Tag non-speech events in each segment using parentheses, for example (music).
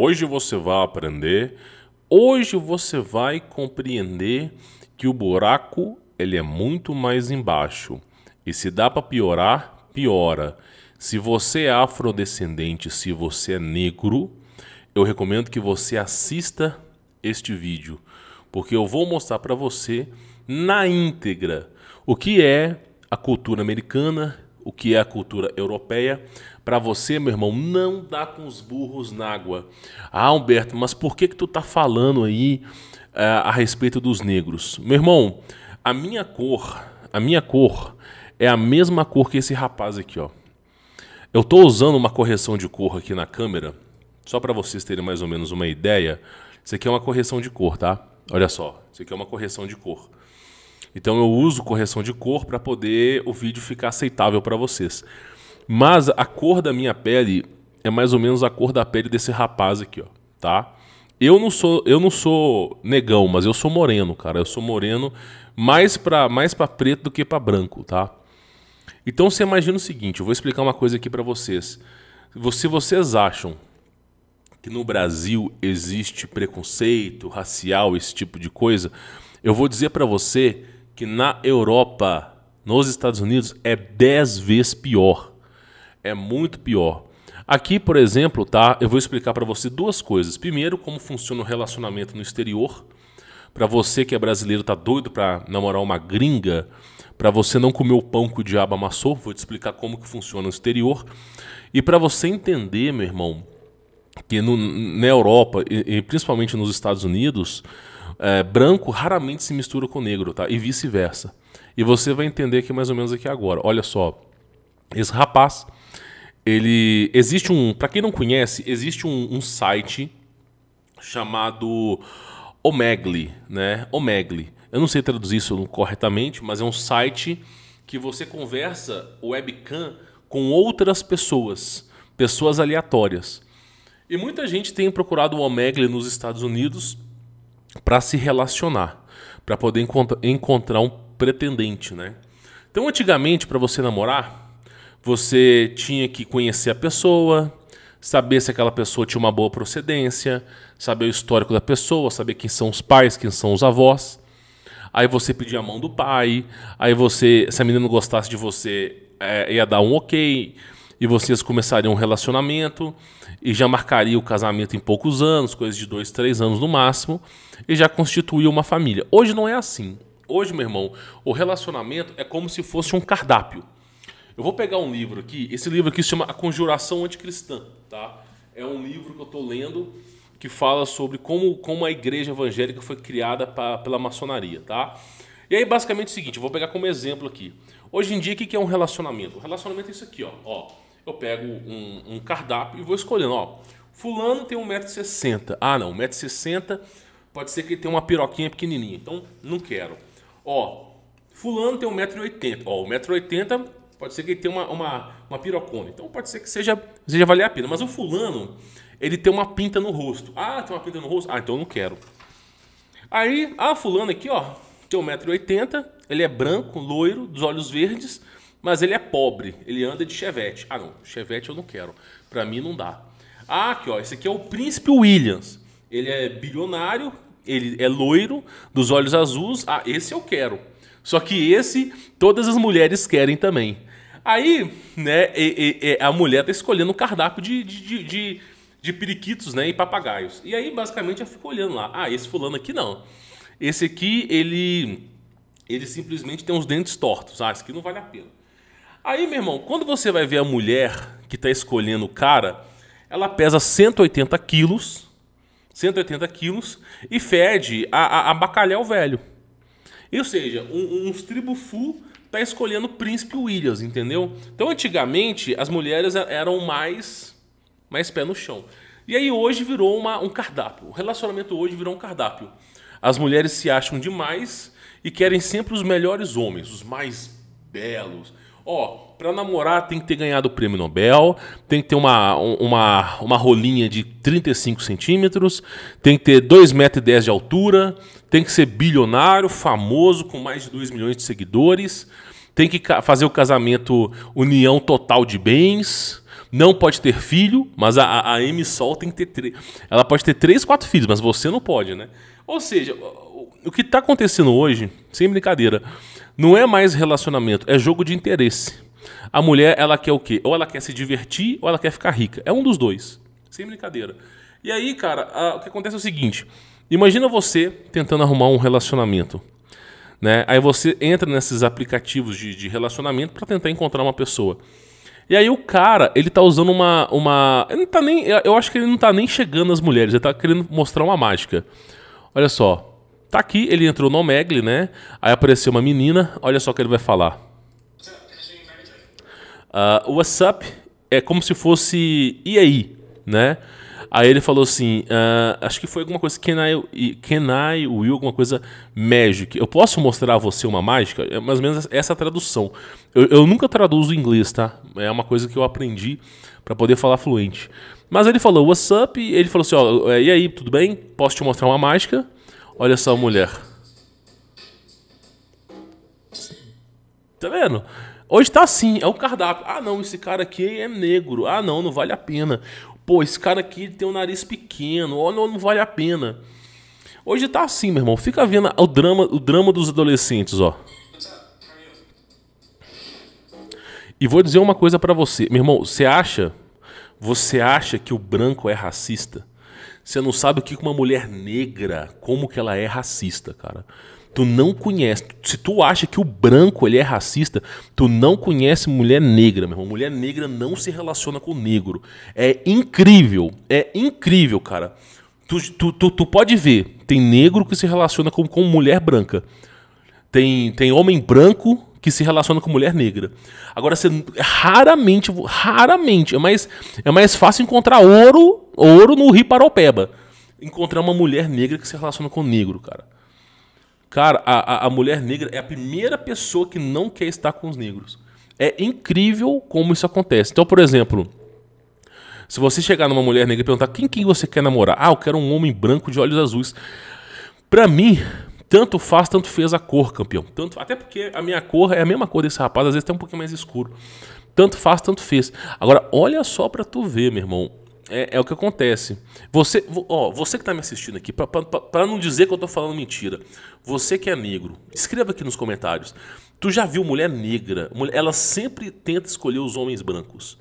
Hoje você vai aprender, hoje você vai compreender que o buraco ele é muito mais embaixo. E se dá para piorar, piora. Se você é afrodescendente, se você é negro, eu recomendo que você assista este vídeo, porque eu vou mostrar para você na íntegra o que é a cultura americana o que é a cultura europeia. Para você, meu irmão, não dá com os burros na água. Ah, Humberto, mas por que, que tu tá falando aí é, a respeito dos negros? Meu irmão, a minha cor, a minha cor é a mesma cor que esse rapaz aqui, ó. Eu tô usando uma correção de cor aqui na câmera, só para vocês terem mais ou menos uma ideia. Isso aqui é uma correção de cor, tá? Olha só, isso aqui é uma correção de cor. Então eu uso correção de cor para poder o vídeo ficar aceitável para vocês. Mas a cor da minha pele é mais ou menos a cor da pele desse rapaz aqui, ó, tá? Eu não sou, eu não sou negão, mas eu sou moreno, cara. Eu sou moreno mais para mais para preto do que para branco, tá? Então você imagina o seguinte, eu vou explicar uma coisa aqui para vocês. Se vocês acham que no Brasil existe preconceito racial, esse tipo de coisa, eu vou dizer para você que na Europa, nos Estados Unidos, é 10 vezes pior. É muito pior. Aqui, por exemplo, tá? Eu vou explicar para você duas coisas. Primeiro, como funciona o relacionamento no exterior. Para você que é brasileiro, tá doido para namorar uma gringa, para você não comer o pão que o diabo amassou, vou te explicar como que funciona no exterior. E para você entender, meu irmão, que no, na Europa e, e principalmente nos Estados Unidos, é, branco raramente se mistura com negro, tá? E vice-versa. E você vai entender aqui mais ou menos aqui agora. Olha só, esse rapaz, ele existe um, para quem não conhece, existe um, um site chamado Omegli, né? Omegle. Eu não sei traduzir isso corretamente, mas é um site que você conversa webcam com outras pessoas, pessoas aleatórias. E muita gente tem procurado o Omegle nos Estados Unidos para se relacionar, para poder encontrar um pretendente, né? Então, antigamente, para você namorar, você tinha que conhecer a pessoa, saber se aquela pessoa tinha uma boa procedência, saber o histórico da pessoa, saber quem são os pais, quem são os avós. Aí você pedia a mão do pai, aí você, se a menina não gostasse de você, é, ia dar um ok, e vocês começariam um relacionamento e já marcaria o casamento em poucos anos, coisa de dois, três anos no máximo, e já constituía uma família. Hoje não é assim. Hoje, meu irmão, o relacionamento é como se fosse um cardápio. Eu vou pegar um livro aqui, esse livro aqui se chama A Conjuração Anticristã, tá? É um livro que eu estou lendo que fala sobre como, como a igreja evangélica foi criada pra, pela maçonaria, tá? E aí, basicamente é o seguinte, eu vou pegar como exemplo aqui. Hoje em dia, o que é um relacionamento? O relacionamento é isso aqui, ó. ó eu pego um, um cardápio e vou escolhendo, ó, fulano tem 1,60m. Ah, não, 1,60m pode ser que ele tenha uma piroquinha pequenininha, então não quero. Ó, fulano tem 1,80m. Ó, 1,80m pode ser que ele tenha uma, uma, uma pirocona, então pode ser que seja, seja valer a pena. Mas o fulano, ele tem uma pinta no rosto. Ah, tem uma pinta no rosto? Ah, então não quero. Aí, a fulano aqui, ó, tem 1,80m, ele é branco, loiro, dos olhos verdes, mas ele é pobre, ele anda de chevette. Ah, não, chevette eu não quero. Para mim não dá. Ah, aqui, ó, esse aqui é o Príncipe Williams. Ele é bilionário, ele é loiro, dos olhos azuis. Ah, esse eu quero. Só que esse todas as mulheres querem também. Aí, né, e, e, a mulher tá escolhendo um cardápio de, de, de, de, periquitos, né, e papagaios. E aí, basicamente, eu fico olhando lá. Ah, esse fulano aqui não. Esse aqui, ele, ele simplesmente tem uns dentes tortos. Ah, esse aqui não vale a pena. Aí, meu irmão, quando você vai ver a mulher que está escolhendo o cara, ela pesa 180 quilos, 180 quilos e fede a, a, a bacalhau velho. Ou seja, um, uns tribufu tá escolhendo o príncipe Williams, entendeu? Então, antigamente, as mulheres eram mais, mais pé no chão. E aí hoje virou uma, um cardápio. O relacionamento hoje virou um cardápio. As mulheres se acham demais e querem sempre os melhores homens, os mais belos, Ó, para namorar tem que ter ganhado o prêmio Nobel, tem que ter uma, uma, uma rolinha de 35 centímetros, tem que ter 2,10m de altura, tem que ser bilionário, famoso, com mais de 2 milhões de seguidores, tem que fazer o casamento união total de bens. Não pode ter filho, mas a, a Amy Sol tem que ter. Ela pode ter três, quatro filhos, mas você não pode, né? Ou seja, o que está acontecendo hoje, sem brincadeira, não é mais relacionamento, é jogo de interesse. A mulher, ela quer o quê? Ou ela quer se divertir ou ela quer ficar rica. É um dos dois. Sem brincadeira. E aí, cara, a, o que acontece é o seguinte: imagina você tentando arrumar um relacionamento. Né? Aí você entra nesses aplicativos de, de relacionamento para tentar encontrar uma pessoa. E aí o cara, ele tá usando uma. uma ele não tá nem, eu acho que ele não tá nem chegando às mulheres, ele tá querendo mostrar uma mágica. Olha só, Tá aqui, ele entrou no Omegle, né? Aí apareceu uma menina, olha só o que ele vai falar. Uh, ah, WhatsApp é como se fosse e aí, né? Aí ele falou assim, uh, acho que foi alguma coisa, can I, can I will, alguma coisa magic. Eu posso mostrar a você uma mágica? É mais ou menos essa tradução. Eu, eu nunca traduzo inglês, tá? É uma coisa que eu aprendi para poder falar fluente. Mas ele falou, what's up? Ele falou assim, ó, oh, e aí, tudo bem? Posso te mostrar uma mágica? Olha só a mulher. Tá vendo? Hoje tá assim, é o cardápio. Ah, não, esse cara aqui é negro. Ah, não, não vale a pena. Pô, esse cara aqui tem o um nariz pequeno. Olha, não, não vale a pena. Hoje tá assim, meu irmão. Fica vendo o drama, o drama dos adolescentes, ó. E vou dizer uma coisa para você, meu irmão, você acha, você acha que o branco é racista? Você não sabe o que uma mulher negra, como que ela é racista, cara. Tu não conhece. Se tu acha que o branco ele é racista, tu não conhece mulher negra, meu irmão. Mulher negra não se relaciona com negro. É incrível. É incrível, cara. Tu, tu, tu, tu pode ver. Tem negro que se relaciona com, com mulher branca. Tem, tem homem branco que se relaciona com mulher negra. Agora, você raramente, raramente, é mais, é mais fácil encontrar ouro ouro no Riparopeba. Encontrar uma mulher negra que se relaciona com negro, cara. Cara, a, a, a mulher negra é a primeira pessoa que não quer estar com os negros. É incrível como isso acontece. Então, por exemplo, se você chegar numa mulher negra e perguntar quem, quem você quer namorar, ah, eu quero um homem branco de olhos azuis. Pra mim, tanto faz, tanto fez a cor, campeão. Tanto, até porque a minha cor é a mesma cor desse rapaz, às vezes até um pouquinho mais escuro. Tanto faz, tanto fez. Agora, olha só pra tu ver, meu irmão é, é o que acontece. Você, ó, você que está me assistindo aqui, para não dizer que eu estou falando mentira, você que é negro, escreva aqui nos comentários. Tu já viu mulher negra? Mulher, ela sempre tenta escolher os homens brancos.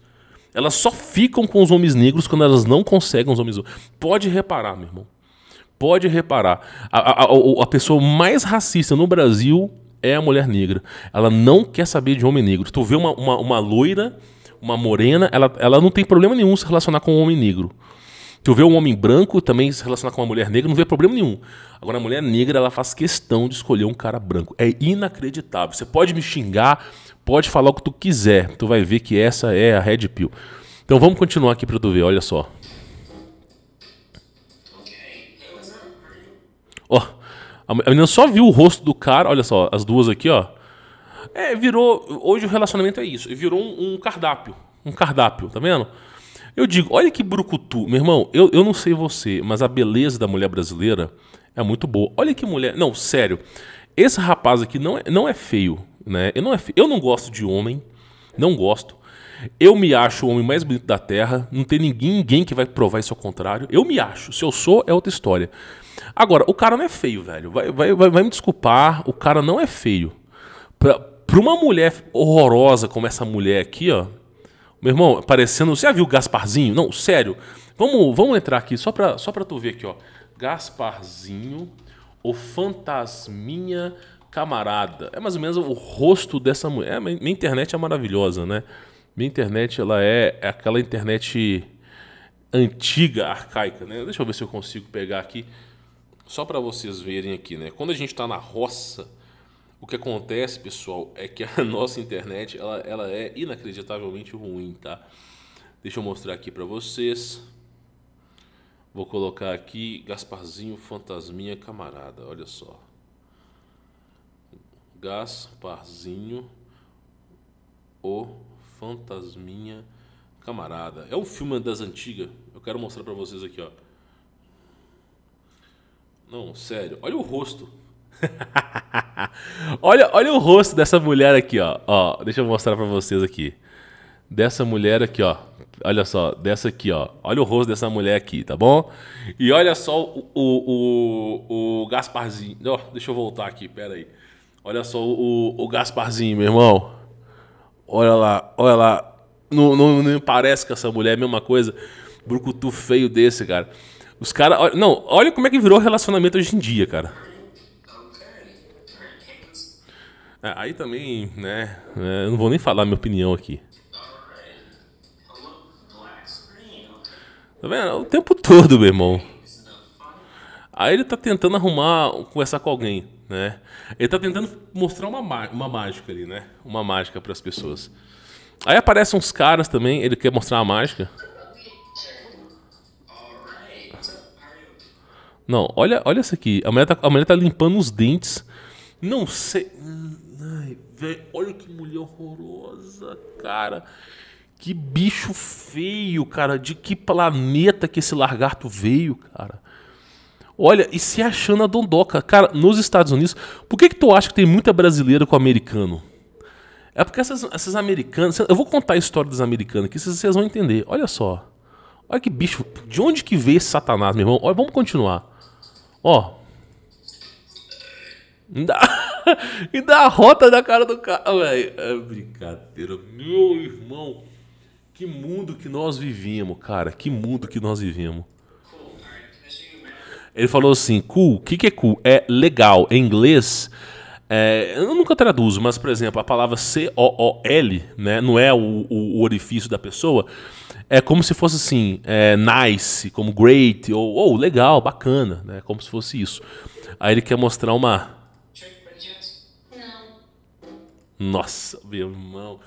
Elas só ficam com os homens negros quando elas não conseguem os homens. Pode reparar, meu irmão. Pode reparar. A, a, a pessoa mais racista no Brasil é a mulher negra. Ela não quer saber de homem negro. Tu vê uma, uma, uma loira uma morena, ela, ela não tem problema nenhum se relacionar com um homem negro. Tu vê um homem branco também se relacionar com uma mulher negra, não vê problema nenhum. Agora, a mulher negra, ela faz questão de escolher um cara branco. É inacreditável. Você pode me xingar, pode falar o que tu quiser. Tu vai ver que essa é a Red Pill. Então vamos continuar aqui pra tu ver, olha só. Ó, a menina só viu o rosto do cara, olha só, as duas aqui, ó. É, virou. Hoje o relacionamento é isso. Virou um, um cardápio. Um cardápio, tá vendo? Eu digo, olha que brucutu. Meu irmão, eu, eu não sei você, mas a beleza da mulher brasileira é muito boa. Olha que mulher. Não, sério. Esse rapaz aqui não é, não é feio, né? Eu não, é feio. eu não gosto de homem. Não gosto. Eu me acho o homem mais bonito da Terra. Não tem ninguém, ninguém que vai provar isso ao contrário. Eu me acho. Se eu sou, é outra história. Agora, o cara não é feio, velho. Vai, vai, vai, vai me desculpar. O cara não é feio. Pra, Pra uma mulher horrorosa como essa mulher aqui, ó. Meu irmão, parecendo. Você já viu Gasparzinho? Não, sério. Vamos, vamos entrar aqui só pra, só pra tu ver aqui, ó. Gasparzinho, o fantasminha camarada. É mais ou menos o rosto dessa mulher. É, minha internet é maravilhosa, né? Minha internet, ela é, é aquela internet antiga, arcaica, né? Deixa eu ver se eu consigo pegar aqui. Só para vocês verem aqui, né? Quando a gente tá na roça o que acontece, pessoal, é que a (laughs) nossa internet ela, ela é inacreditavelmente ruim, tá? Deixa eu mostrar aqui para vocês. Vou colocar aqui Gasparzinho Fantasminha Camarada, olha só. Gasparzinho o Fantasminha Camarada. É um filme das antigas. Eu quero mostrar para vocês aqui, ó. Não, sério. Olha o rosto. (laughs) olha, olha o rosto dessa mulher aqui, ó. ó deixa eu mostrar para vocês aqui. Dessa mulher aqui, ó. Olha só, dessa aqui, ó. Olha o rosto dessa mulher aqui, tá bom? E olha só o, o, o, o Gasparzinho. oh, deixa eu voltar aqui, pera aí. Olha só o, o Gasparzinho, meu irmão. Olha lá, olha lá. Não, não, não parece que essa mulher, é a mesma coisa. Brucutu feio desse, cara. Os caras. Não, olha como é que virou relacionamento hoje em dia, cara. É, aí também, né? É, eu não vou nem falar minha opinião aqui. Tá vendo? O tempo todo, meu irmão. Aí ele tá tentando arrumar, conversar com alguém, né? Ele tá tentando mostrar uma, uma mágica ali, né? Uma mágica para as pessoas. Aí aparecem uns caras também, ele quer mostrar a mágica. Não, olha, olha isso aqui. A mulher, tá, a mulher tá limpando os dentes. Não sei. Ai, velho, olha que mulher horrorosa, cara. Que bicho feio, cara. De que planeta que esse lagarto veio, cara. Olha, e se achando a dondoca. Cara, nos Estados Unidos, por que, que tu acha que tem muita brasileira com americano? É porque essas, essas americanas. Eu vou contar a história das americanas aqui, vocês, vão entender. Olha só. Olha que bicho. De onde que veio esse satanás, meu irmão? Olha, vamos continuar. Ó. Não dá. (laughs) (laughs) e dá a rota na cara do cara. Ah, velho. é brincadeira. Meu irmão, que mundo que nós vivíamos, cara. Que mundo que nós vivíamos. Ele falou assim, cool, o que, que é cool? É legal. Em inglês, é, eu nunca traduzo, mas, por exemplo, a palavra C-O-O-L, né, não é o, o, orifício da pessoa, é como se fosse assim, é, nice, como great, ou legal, bacana, né, como se fosse isso. Aí ele quer mostrar uma nossa, meu irmão.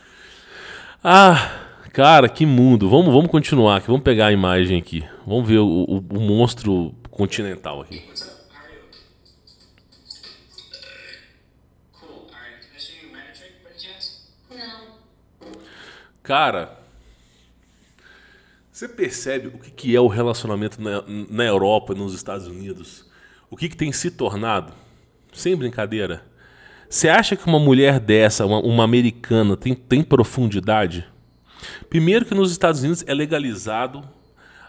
Ah, cara, que mundo. Vamos, vamos continuar aqui, vamos pegar a imagem aqui. Vamos ver o, o, o monstro continental aqui. Cara, você percebe o que, é o relacionamento na, Europa e nos Estados Unidos? O que tem se tornado? Sem brincadeira você acha que uma mulher dessa, uma, uma americana, tem, tem profundidade? Primeiro que nos Estados Unidos é legalizado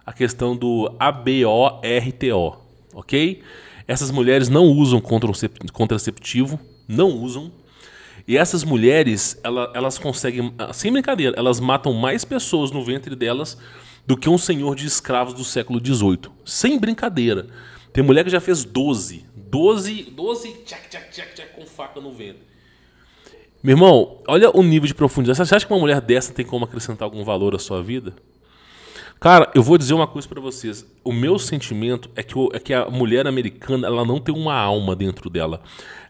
a questão do ABORTO, ok? Essas mulheres não usam contraceptivo, não usam. E essas mulheres, elas, elas conseguem, ah, sem brincadeira, elas matam mais pessoas no ventre delas do que um senhor de escravos do século XVIII. Sem brincadeira. Tem mulher que já fez 12 12, 12 tchac, tchac, tchac, tchac, com faca no vento. Meu irmão, olha o nível de profundidade. Você acha que uma mulher dessa tem como acrescentar algum valor à sua vida? Cara, eu vou dizer uma coisa para vocês. O meu sentimento é que, é que a mulher americana ela não tem uma alma dentro dela.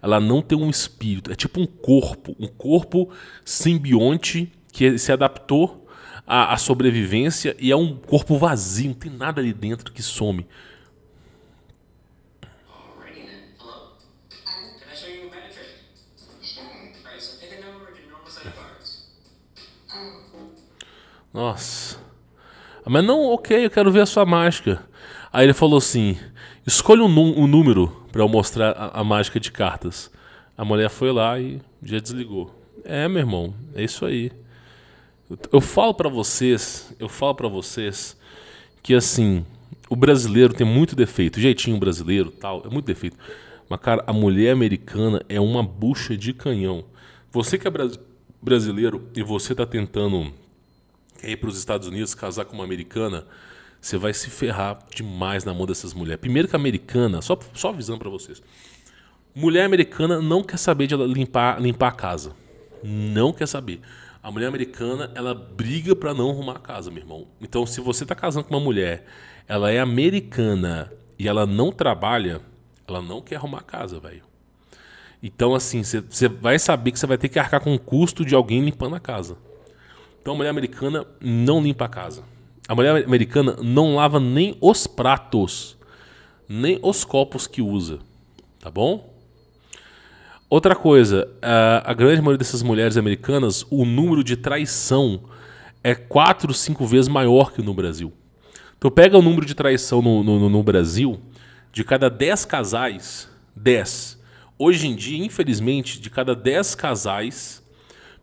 Ela não tem um espírito. É tipo um corpo. Um corpo simbionte que se adaptou à, à sobrevivência e é um corpo vazio. Não tem nada ali dentro que some. Nossa. Ah, mas não, ok, eu quero ver a sua mágica. Aí ele falou assim: escolha um, um número para eu mostrar a, a, mágica de cartas. A mulher foi lá e já desligou. É, meu irmão, é isso aí. Eu, eu falo para vocês, eu falo para vocês que assim, o brasileiro tem muito defeito, o jeitinho brasileiro, tal, é muito defeito. Mas cara, a mulher americana é uma bucha de canhão. Você que é brasileiro e você tá tentando quer ir para os Estados Unidos casar com uma americana, você vai se ferrar demais na mão dessas mulheres. Primeiro que a americana, só, só avisando para vocês, mulher americana não quer saber de limpar, limpar a casa. Não quer saber. A mulher americana, ela briga para não arrumar a casa, meu irmão. Então, se você tá casando com uma mulher, ela é americana e ela não trabalha, ela não quer arrumar a casa, velho. Então, assim, você vai saber que você vai ter que arcar com o custo de alguém limpando a casa. Então a mulher americana não limpa a casa. A mulher americana não lava nem os pratos, nem os copos que usa, tá bom? Outra coisa, a, grande maioria dessas mulheres americanas, o número de traição é 4, 5 vezes maior que no Brasil. Então pega o número de traição no, no, no Brasil, de cada 10 casais, 10. Hoje em dia, infelizmente, de cada 10 casais,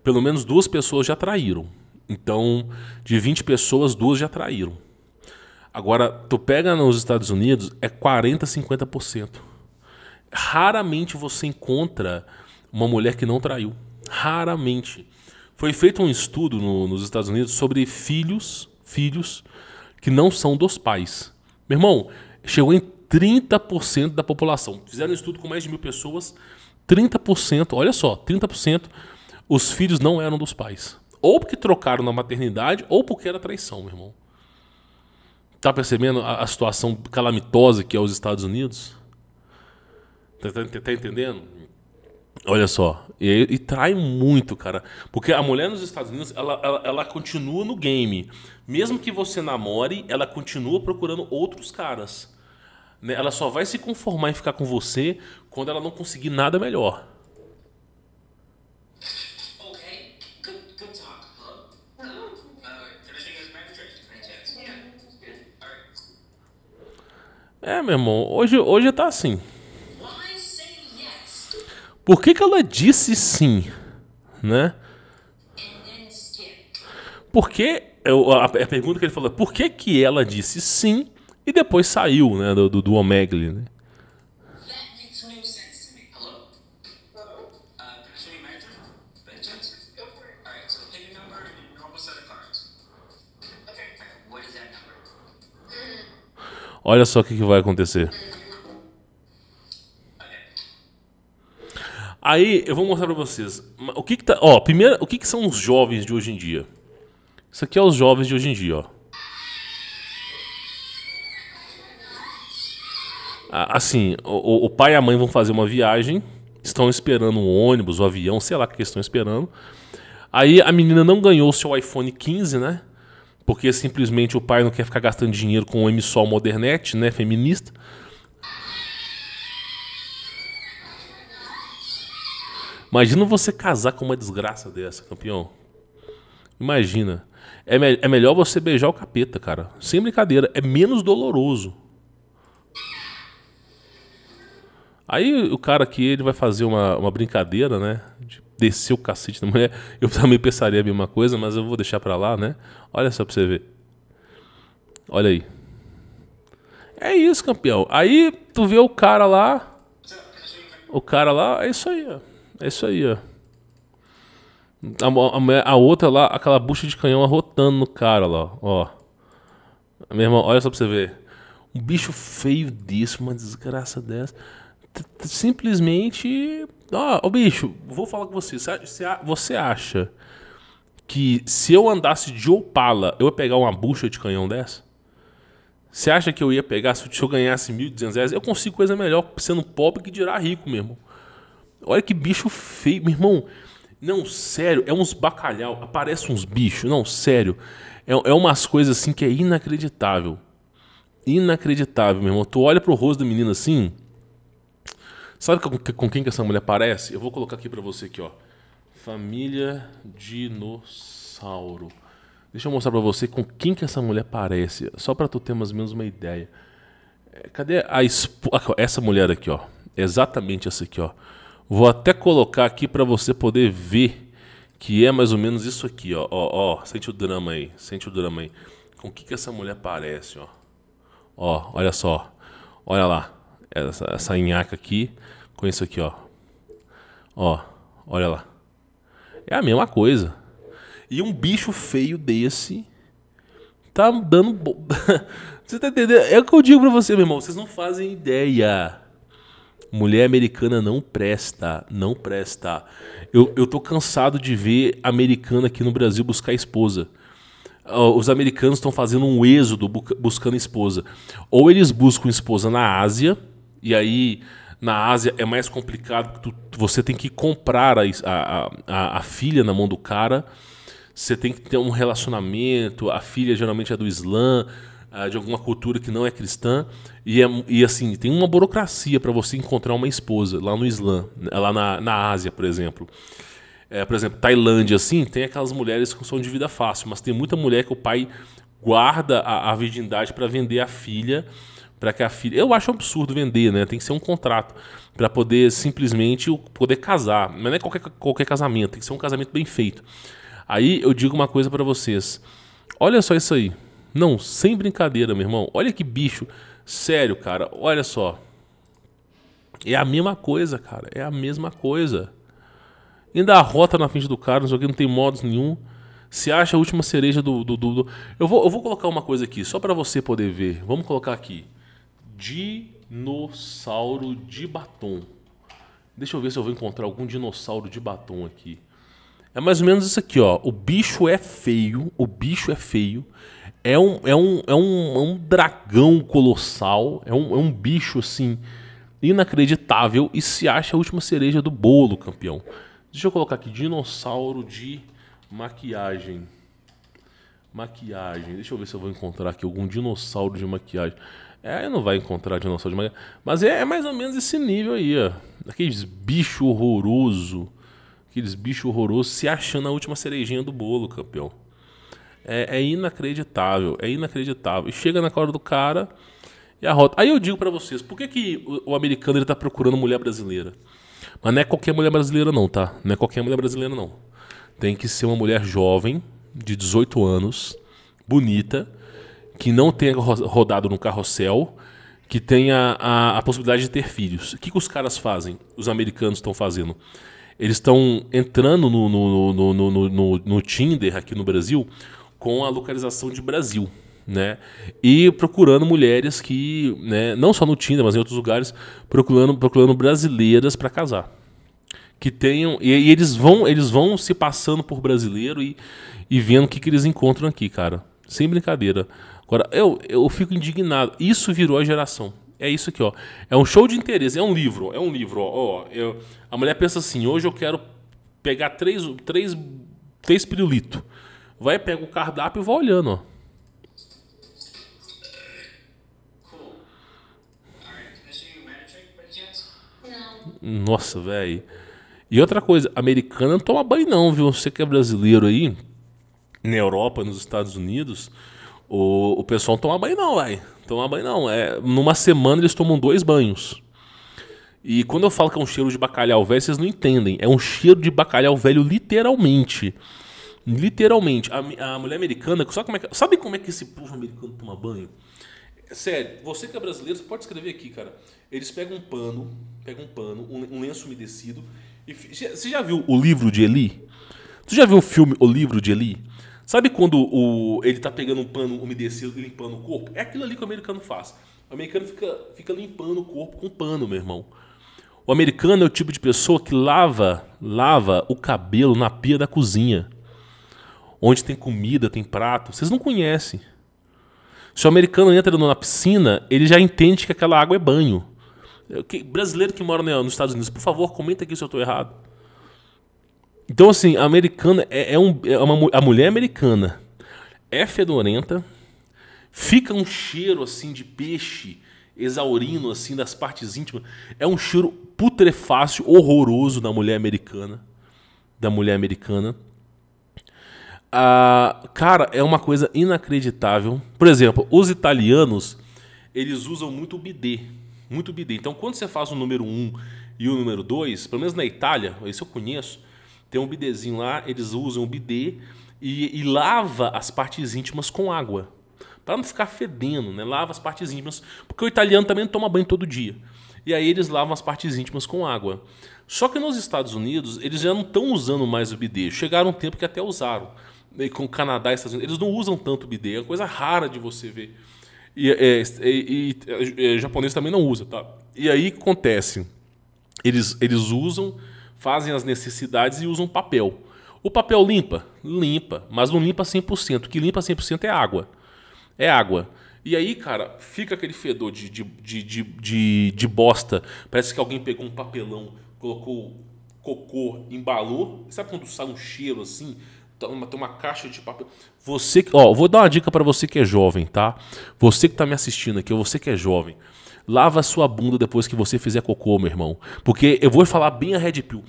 pelo menos duas pessoas já traíram. Então, de 20 pessoas, duas já traíram. Agora, tu pega nos Estados Unidos, é 40, 50%. Raramente você encontra uma mulher que não traiu. Raramente. Foi feito um estudo no, nos Estados Unidos sobre filhos, filhos que não são dos pais. Meu irmão, chegou em 30% da população. Fizeram um estudo com mais de mil pessoas. 30%, olha só, 30% os filhos não eram dos pais. Ou porque trocaram na maternidade, ou porque era traição, meu irmão. Tá percebendo a, a situação calamitosa que é os Estados Unidos? Tá, tá, tá entendendo? Olha só, e, e, trai muito, cara. Porque a mulher nos Estados Unidos, ela, ela, ela, continua no game. Mesmo que você namore, ela continua procurando outros caras. Né? Ela só vai se conformar em ficar com você quando ela não conseguir nada melhor. É, meu irmão, hoje, hoje tá assim. Por que, que ela disse sim? Né? Porque a, a pergunta que ele falou, é, por que, que ela disse sim e depois saiu né, do, do, do Omegle, né? Olha só o que, que vai acontecer. Aí eu vou mostrar para vocês o que, que tá, ó, primeiro, o que, que são os jovens de hoje em dia. Isso aqui é os jovens de hoje em dia, ó. Assim, o, o pai e a mãe vão fazer uma viagem, estão esperando um ônibus, um avião, sei lá o que estão esperando. Aí a menina não ganhou o seu iPhone 15, né? porque simplesmente o pai não quer ficar gastando dinheiro com o MSOL Modernete, né, feminista. Imagina você casar com uma desgraça dessa, campeão. Imagina. É, me é melhor você beijar o capeta, cara. Sem brincadeira. É menos doloroso. Aí o cara aqui, ele vai fazer uma, uma brincadeira, né? De descer o cacete da mulher. (laughs) Eu também pensaria a mesma coisa, mas eu vou deixar pra lá, né? Olha só pra você ver. Olha aí. É isso, campeão. Aí tu vê o cara lá. O cara lá, é isso aí, ó. É isso aí, ó. A, a, a outra lá, aquela bucha de canhão arrotando no cara lá, ó. Meu irmão, olha só pra você ver. Um bicho feio desse, uma desgraça dessa simplesmente. Ó, oh, oh, bicho, vou falar com você. Você acha que se eu andasse de Opala, eu ia pegar uma bucha de canhão dessa? Você acha que eu ia pegar, se eu ganhasse 1.200 eu consigo coisa melhor sendo pobre que dirá rico mesmo. Olha que bicho feio, meu irmão. Não, sério, é uns bacalhau, aparece uns bichos, não, sério. É, é umas coisas assim que é inacreditável. Inacreditável, meu irmão. Tu olha pro rosto da menina assim, Sabe com, com quem que essa mulher parece? Eu vou colocar aqui para você aqui, ó. Família dinossauro. Deixa eu mostrar para você com quem que essa mulher parece, só para tu ter mais ou menos uma ideia. É, cadê a esposa? essa mulher aqui, ó. Exatamente essa aqui, ó. Vou até colocar aqui para você poder ver que é mais ou menos isso aqui, ó. Ó, ó, sente o drama aí, sente o drama aí. Com que que essa mulher parece, ó? Ó, olha só. Olha lá essa, essa nhaca aqui com isso aqui, ó. Ó, olha lá. É a mesma coisa. E um bicho feio desse tá dando. Bo... (laughs) você tá entendendo? É o que eu digo pra você, meu irmão. Vocês não fazem ideia. Mulher americana não presta, não presta. Eu, eu tô cansado de ver americana aqui no Brasil buscar esposa. Os americanos estão fazendo um êxodo buscando esposa. Ou eles buscam esposa na Ásia, e aí, na Ásia, é mais complicado, porque tu, você tem que comprar a, a, a, a filha na mão do cara, você tem que ter um relacionamento, a filha geralmente é do Islã, é, de alguma cultura que não é cristã e, é, e assim tem uma burocracia para você encontrar uma esposa lá no Islã né, lá na, na Ásia por exemplo é, por exemplo Tailândia assim tem aquelas mulheres que são de vida fácil mas tem muita mulher que o pai guarda a, a virgindade para vender a filha para que a filha. Eu acho absurdo vender, né? Tem que ser um contrato para poder simplesmente poder casar. Mas não é qualquer, qualquer casamento, tem que ser um casamento bem feito. Aí eu digo uma coisa para vocês. Olha só isso aí. Não, sem brincadeira, meu irmão. Olha que bicho. Sério, cara. Olha só. É a mesma coisa, cara. É a mesma coisa. Ainda a rota na frente do cara, não sei o que, não tem modos nenhum. Se acha a última cereja do. do, do, do... Eu, vou, eu vou colocar uma coisa aqui, só para você poder ver. Vamos colocar aqui. Dinossauro de batom. Deixa eu ver se eu vou encontrar algum dinossauro de batom aqui. É mais ou menos isso aqui, ó. O bicho é feio. O bicho é feio. É um, é um, é um, é um dragão colossal. É um, é um bicho assim. Inacreditável. E se acha a última cereja do bolo, campeão. Deixa eu colocar aqui: dinossauro de maquiagem. Maquiagem. Deixa eu ver se eu vou encontrar aqui algum dinossauro de maquiagem. É, não vai encontrar dinossauro de manhã. Mas é, é, mais ou menos esse nível aí, ó. Aqueles bicho horroroso. Aqueles bicho horroroso se achando a última cerejinha do bolo, campeão. É, é inacreditável, é inacreditável. E chega na cara do cara e a rota. Aí eu digo para vocês, por que, que o, o, americano ele tá procurando mulher brasileira? Mas não é qualquer mulher brasileira não, tá? Não é qualquer mulher brasileira não. Tem que ser uma mulher jovem, de 18 anos, bonita, que não tenha rodado no carrossel, que tenha a, a possibilidade de ter filhos. O que, que os caras fazem? Os americanos estão fazendo? Eles estão entrando no, no, no, no, Tinder aqui no Brasil com a localização de Brasil. Né? E procurando mulheres que, né, não só no Tinder, mas em outros lugares, procurando, procurando brasileiras para casar que tenham. E, e, eles vão eles vão se passando por brasileiro e, e vendo o que, que eles encontram aqui, cara. Sem brincadeira. Agora, eu, eu fico indignado. Isso virou a geração. É isso aqui, ó. É um show de interesse, é um livro, é um livro, ó. eu, a mulher pensa assim, hoje eu quero pegar três, três, três pirulito. Vai, pega o cardápio e vai olhando, ó. Nossa, velho. E outra coisa, americana não toma banho não, viu? Você que é brasileiro aí, na Europa, nos Estados Unidos, o, o pessoal não toma banho não, vai. Toma banho não. É, numa semana eles tomam dois banhos. E quando eu falo que é um cheiro de bacalhau velho, vocês não entendem. É um cheiro de bacalhau velho literalmente. Literalmente. A, a mulher americana, sabe como, é que, sabe como é que esse povo americano toma banho? Sério, você que é brasileiro, você pode escrever aqui, cara. Eles pegam um pano, pegam um pano, um, lenço umedecido. E, você já viu o livro de Eli? você já viu o filme O Livro de Eli? Sabe quando o, ele tá pegando um pano umedecido e limpando o corpo? É aquilo ali que o americano faz. O americano fica, fica limpando o corpo com pano, meu irmão. O americano é o tipo de pessoa que lava, lava o cabelo na pia da cozinha. Onde tem comida, tem prato. Vocês não conhecem. Se o americano entra na piscina, ele já entende que aquela água é banho. brasileiro que mora nos Estados Unidos, por favor, comenta aqui se eu estou errado. Então, assim, a americana é, é, um, é uma, a mulher é americana é fedorenta, fica um cheiro assim de peixe exaurindo, assim das partes íntimas. É um cheiro putrefácio, horroroso da mulher americana, da mulher americana. Ah, cara, é uma coisa inacreditável. Por exemplo, os italianos, eles usam muito o bidê, muito bidê. Então, quando você faz o número 1 um e o número 2, pelo menos na Itália, isso eu conheço, tem um bidezinho lá, eles usam o bidê e, e lava as partes íntimas com água. Para não ficar fedendo, né? Lava as partes íntimas. Porque o italiano também não toma banho todo dia. E aí eles lavam as partes íntimas com água. Só que nos Estados Unidos, eles já não estão usando mais o bidê. Chegaram um tempo que até usaram. E com o Canadá e Estados Unidos, eles não usam tanto o bidê. É coisa rara de você ver. E, é, é e, e, e é, é, japonês também não usa, tá? E aí acontece? Eles, eles usam fazem as necessidades e usam papel. O papel limpa? Limpa, mas não limpa 100%. O que limpa 100% é água. É água. E aí, cara, fica aquele fedor de, de, de, de, de bosta. Parece que alguém pegou um papelão, colocou cocô, embalou. Sabe quando sai um cheiro assim? Tem tá uma, tem uma caixa de papel. Você, ó, vou dar uma dica para você que é jovem, tá? Você que tá me assistindo aqui, você que é jovem. Lava sua bunda depois que você fizer cocô, meu irmão. Porque eu vou falar bem a Red Pill.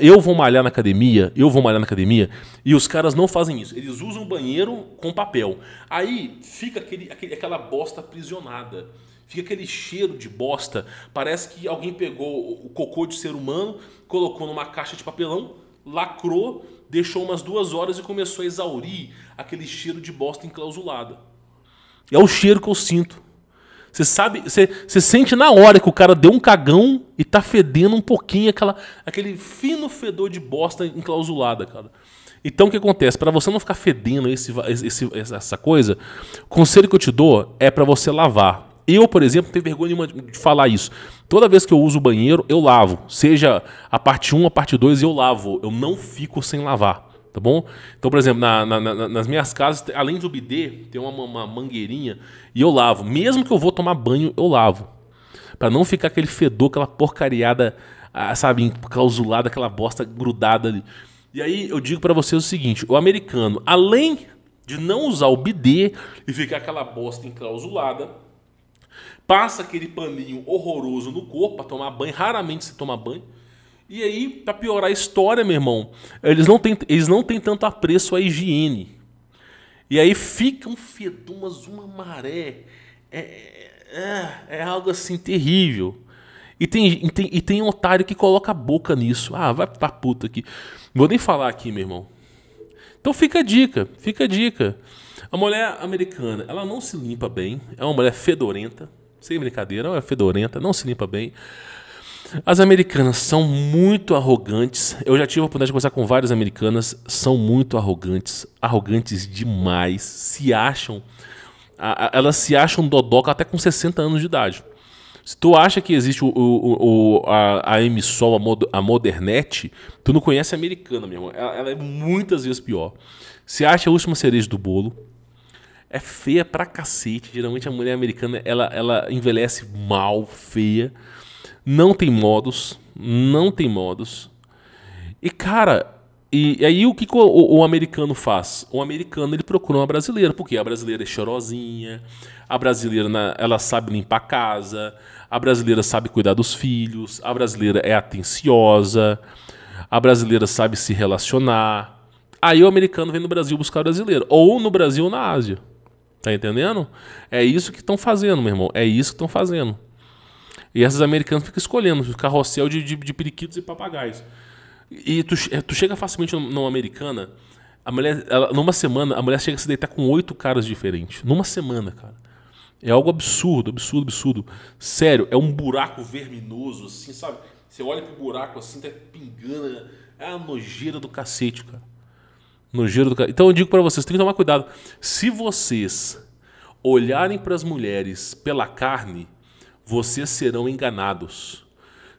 Eu vou malhar na academia, eu vou malhar na academia, e os caras não fazem isso. Eles usam banheiro com papel. Aí fica aquele, aquele aquela bosta aprisionada. Fica aquele cheiro de bosta. Parece que alguém pegou o cocô de ser humano, colocou numa caixa de papelão, lacrou, deixou umas duas horas e começou a exaurir aquele cheiro de bosta enclausulada. É o cheiro que eu sinto você sabe, você, você sente na hora que o cara deu um cagão e tá fedendo um pouquinho aquela, aquele fino fedor de bosta enclausulada, cara. Então o que acontece? Para você não ficar fedendo esse, esse, essa coisa, o conselho que eu te dou é para você lavar. Eu, por exemplo, não tenho vergonha de falar isso. Toda vez que eu uso o banheiro, eu lavo. Seja a parte 1, a parte 2, eu lavo. Eu não fico sem lavar. Tá bom? Então, por exemplo, na, na, na, nas minhas casas, além do bidê, tem uma, uma mangueirinha e eu lavo. Mesmo que eu vou tomar banho, eu lavo. para não ficar aquele fedor, aquela porcariada, ah, sabe, enclausulada, aquela bosta grudada ali. E aí eu digo para vocês o seguinte: o americano, além de não usar o bidê e ficar aquela bosta enclausulada, passa aquele paninho horroroso no corpo para tomar banho. Raramente se toma banho. E aí, para piorar a história, meu irmão, eles não têm, eles não têm tanto apreço à higiene. E aí ficam fedumas, uma maré. É, é, é, é, algo assim terrível. E tem, e tem, e tem um otário que coloca a boca nisso. Ah, vai pra puta aqui. Não vou nem falar aqui, meu irmão. Então fica a dica, fica a dica. A mulher americana, ela não se limpa bem, é uma mulher fedorenta, sem brincadeira, é fedorenta, não se limpa bem. As americanas são muito arrogantes. Eu já tive a oportunidade de conversar com várias americanas. São muito arrogantes, arrogantes demais. Se acham, a, elas se acham dodoca até com 60 anos de idade. Se tu acha que existe o, o, o a, a Emissol, a, mod, a, Modernet, tu não conhece a americana, meu irmão. Ela, ela é muitas vezes pior. Se acha a última cereja do bolo, é feia pra cacete. Geralmente a mulher americana ela, ela envelhece mal, feia. Não tem modos. Não tem modos. E, cara, e, e aí o que o, o, o, americano faz? O americano ele procura uma brasileira, porque a brasileira é chorosinha, a brasileira na, ela sabe limpar a casa, a brasileira sabe cuidar dos filhos, a brasileira é atenciosa, a brasileira sabe se relacionar. Aí o americano vem no Brasil buscar o brasileiro, ou no Brasil ou na Ásia. Tá entendendo? É isso que estão fazendo, meu irmão. É isso que estão fazendo. E essas americanas ficam escolhendo carrossel de, de, de periquitos e papagaios. E tu, tu chega facilmente numa americana, a mulher, ela, numa semana, a mulher chega a se deitar com oito caras diferentes. Numa semana, cara. É algo absurdo, absurdo, absurdo. Sério, é um buraco verminoso, assim, sabe? Você olha pro buraco assim, tá pingando. É a nojeira do cacete, cara. Nojeira do cacete. Então eu digo para vocês, tem que tomar cuidado. Se vocês olharem para as mulheres pela carne, vocês serão enganados.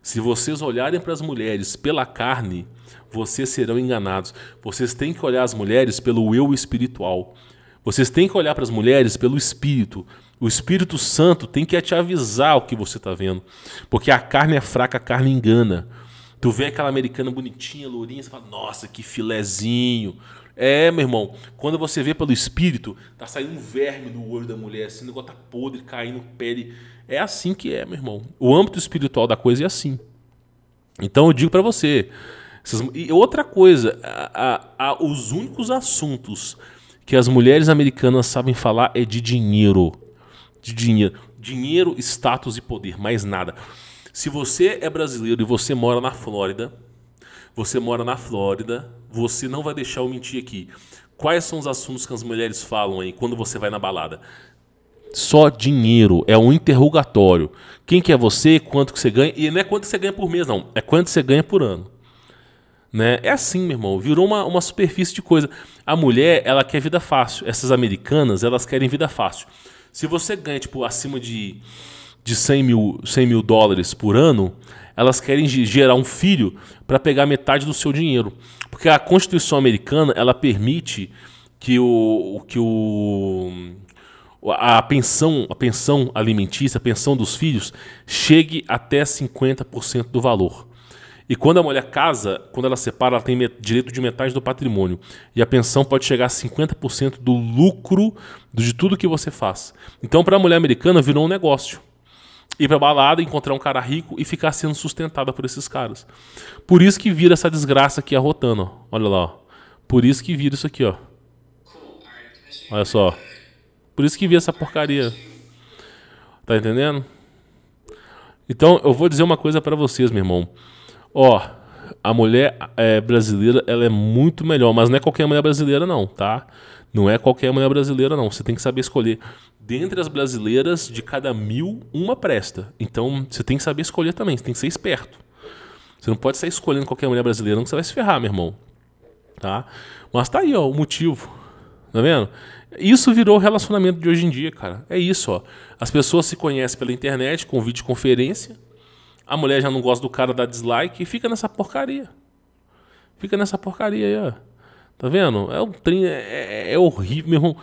Se vocês olharem para as mulheres pela carne, vocês serão enganados. Vocês têm que olhar as mulheres pelo eu espiritual. Vocês têm que olhar para as mulheres pelo espírito. O Espírito Santo tem que te avisar o que você está vendo. Porque a carne é fraca, a carne engana. Tu vê aquela americana bonitinha, lourinha, você fala, nossa, que filezinho. É, meu irmão, quando você vê pelo espírito, tá saindo um verme no olho da mulher, assim, o negócio tá podre, caindo pele é assim que é, meu irmão. O âmbito espiritual da coisa é assim. Então eu digo para você. Essas... E outra coisa, a, a, a, os únicos assuntos que as mulheres americanas sabem falar é de dinheiro. De dinheiro. Dinheiro, status e poder, mais nada. Se você é brasileiro e você mora na Flórida, você mora na Flórida, você não vai deixar eu mentir aqui. Quais são os assuntos que as mulheres falam aí quando você vai na balada? Só dinheiro, é um interrogatório. Quem que é você, quanto que você ganha, e não é quanto você ganha por mês não, é quanto você ganha por ano. Né? É assim, meu irmão, virou uma, uma superfície de coisa. A mulher, ela quer vida fácil. Essas americanas, elas querem vida fácil. Se você ganha, tipo, acima de, de 100, mil, 100 mil dólares por ano, elas querem gerar um filho para pegar metade do seu dinheiro. Porque a Constituição americana, ela permite que o, que o a pensão, a pensão alimentícia, a pensão dos filhos, chegue até 50% do valor. E quando a mulher casa, quando ela separa, ela tem direito de metade do patrimônio. E a pensão pode chegar a 50% do lucro de tudo que você faz. Então, para a mulher americana, virou um negócio. Ir para balada, encontrar um cara rico e ficar sendo sustentada por esses caras. Por isso que vira essa desgraça aqui arrotando. Olha lá. Ó. Por isso que vira isso aqui. ó. Olha só. Por isso que vi essa porcaria. Tá entendendo? Então, eu vou dizer uma coisa para vocês, meu irmão. Ó, a mulher é, brasileira, ela é muito melhor, mas não é qualquer mulher brasileira não, tá? Não é qualquer mulher brasileira não, você tem que saber escolher. Dentre as brasileiras, de cada mil, uma presta. Então, você tem que saber escolher também, você tem que ser esperto. Você não pode sair escolhendo qualquer mulher brasileira, não que você vai se ferrar, meu irmão. Tá? Mas tá aí, ó, o motivo. Tá vendo? Isso virou o relacionamento de hoje em dia, cara. É isso, ó. As pessoas se conhecem pela internet, com videoconferência. A mulher já não gosta do cara, dá dislike e fica nessa porcaria. Fica nessa porcaria aí, ó. Tá vendo? É um trem, é, é, é horrível, meu irmão.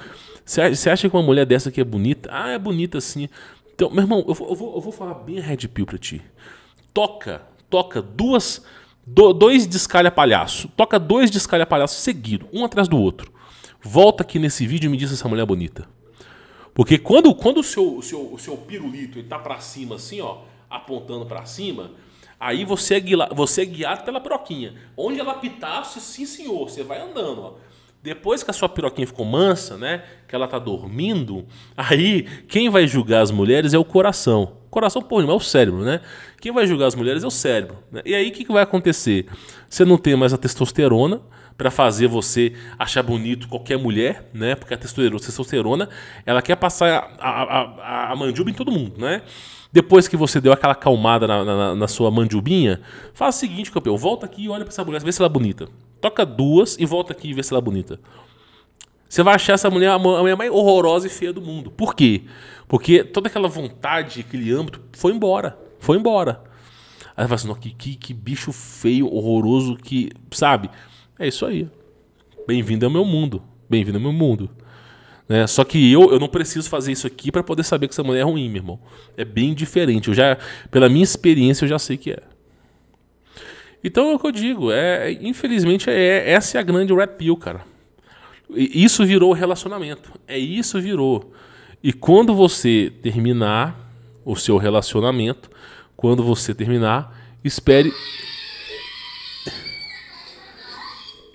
Você acha que uma mulher dessa aqui é bonita? Ah, é bonita sim. Então, meu irmão, eu vou, eu vou, eu vou falar bem red pill pra ti. Toca, toca duas, do, dois descalha palhaço. Toca dois descalha palhaço seguido, um atrás do outro. Volta aqui nesse vídeo e me diz se essa mulher é bonita. Porque quando, quando o, seu, o, seu, o seu pirulito está para cima, assim, ó, apontando para cima, aí você é, você é guiado pela piroquinha. Onde ela pitar, sim senhor, você vai andando. Ó. Depois que a sua piroquinha ficou mansa, né, que ela tá dormindo, aí quem vai julgar as mulheres é o coração. Coração, pô, não é o cérebro, né? Quem vai julgar as mulheres é o cérebro. Né? E aí o que, que vai acontecer? Você não tem mais a testosterona, para fazer você achar bonito qualquer mulher, né? Porque a testosterona, ela quer passar a, a, a, a em todo mundo, né? Depois que você deu aquela calmada na, na, na, sua mandiubinha, faz o seguinte, campeão, volta aqui e olha pra essa mulher, vê se ela é bonita. Toca duas e volta aqui e vê se ela é bonita. Você vai achar essa mulher a mulher mais horrorosa e feia do mundo. Por quê? Porque toda aquela vontade, aquele âmbito, foi embora. Foi embora. Aí você fala assim, que, que, que bicho feio, horroroso, que. Sabe? É isso aí. Bem-vindo ao meu mundo. Bem-vindo ao meu mundo. Né? Só que eu, eu não preciso fazer isso aqui para poder saber que essa mulher é ruim, meu irmão. É bem diferente. Eu já, pela minha experiência, eu já sei que é. Então é o que eu digo. É, infelizmente, é, essa é a grande red pill, cara. Isso virou relacionamento. É isso virou. E quando você terminar o seu relacionamento, quando você terminar, espere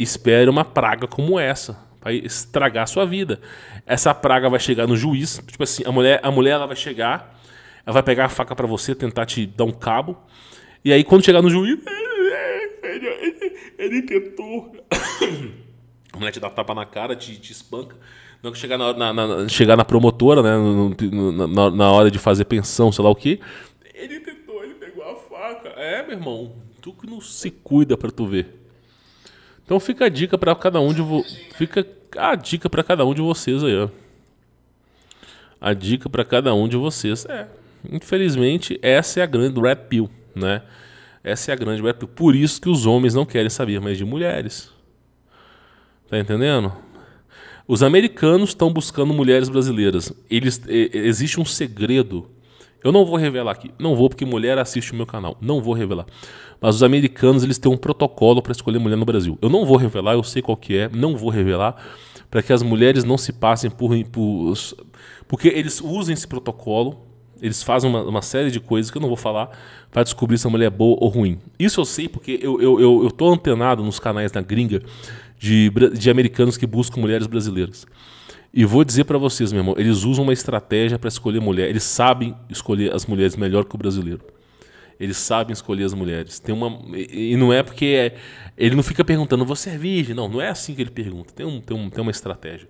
espere uma praga como essa vai estragar a sua vida. Essa praga vai chegar no juiz, tipo assim, a mulher, a mulher ela vai chegar, ela vai pegar a faca para você, tentar te dar um cabo. E aí quando chegar no juiz, ele tentou. (coughs) A mulher te dá tapa na cara, te, te espanca. Não que chegar na, na, na, chegar na promotora, né? na, na, hora de fazer pensão, sei lá o quê. Ele tentou, ele pegou a faca. É, meu irmão, tu que não se cuida para tu ver. Então fica a dica para cada um de fica a dica para cada um de vocês aí, ó. A dica para cada um de vocês é, infelizmente, essa é a grande red pill, né? Essa é a grande red pill. Por isso que os homens não querem saber mais de mulheres. Tá entendendo? Os americanos estão buscando mulheres brasileiras. Eles existe um segredo eu não vou revelar aqui. Não vou, porque mulher assiste o meu canal. Não vou revelar. Mas os americanos, eles têm um protocolo para escolher mulher no Brasil. Eu não vou revelar, eu sei qual que é. Não vou revelar para que as mulheres não se passem por... por porque eles usam esse protocolo eles fazem uma, uma, série de coisas que eu não vou falar para descobrir se a mulher é boa ou ruim. Isso eu sei porque eu, eu, eu, eu tô antenado nos canais da gringa de, de americanos que buscam mulheres brasileiras. E vou dizer para vocês, meu irmão, eles usam uma estratégia para escolher mulher. Eles sabem escolher as mulheres melhor que o brasileiro. Eles sabem escolher as mulheres. Tem uma e não é porque é... ele não fica perguntando você é virgem, não, não é assim que ele pergunta. Tem um, tem, um, tem uma estratégia.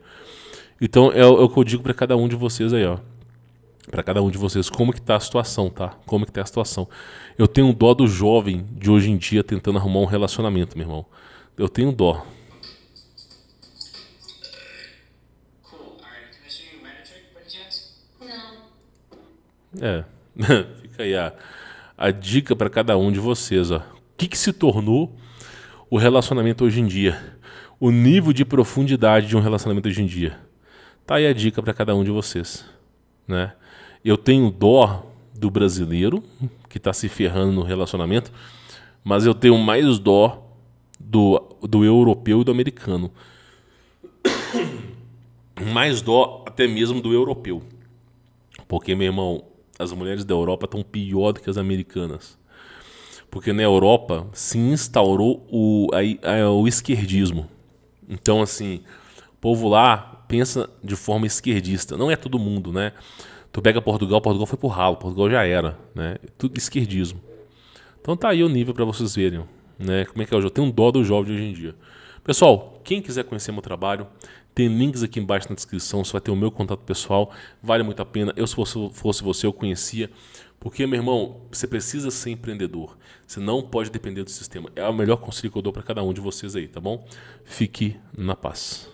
Então é, o é que eu digo para cada um de vocês aí, ó. Para cada um de vocês, como que tá a situação, tá? Como que tá a situação? Eu tenho dó do jovem de hoje em dia tentando arrumar um relacionamento, meu irmão. Eu tenho dó. É. (laughs) Fica aí a, a dica para cada um de vocês. O que, que se tornou o relacionamento hoje em dia? O nível de profundidade de um relacionamento hoje em dia. Tá aí a dica para cada um de vocês. Né? Eu tenho dó do brasileiro que está se ferrando no relacionamento, mas eu tenho mais dó do, do europeu e do americano. (coughs) mais dó até mesmo do europeu. Porque, meu irmão, as mulheres da Europa estão pior do que as americanas. Porque na Europa se instaurou o, a, a, é, o esquerdismo. Então, assim, o povo lá pensa de forma esquerdista. Não é todo mundo, né? Tu pega Portugal, Portugal foi pro ralo, Portugal já era, né? Tudo esquerdismo. Então tá aí o nível para vocês verem, né? Como é que é o jogo? Tem um dó do jovem de hoje em dia. Pessoal, quem quiser conhecer meu trabalho, tem links aqui embaixo na descrição, você vai ter o meu contato pessoal, vale muito a pena. Eu, se fosse você, eu conhecia. Porque, meu irmão, você precisa ser empreendedor. Você não pode depender do sistema. É o melhor conselho que eu dou para cada um de vocês aí, tá bom? Fique na paz.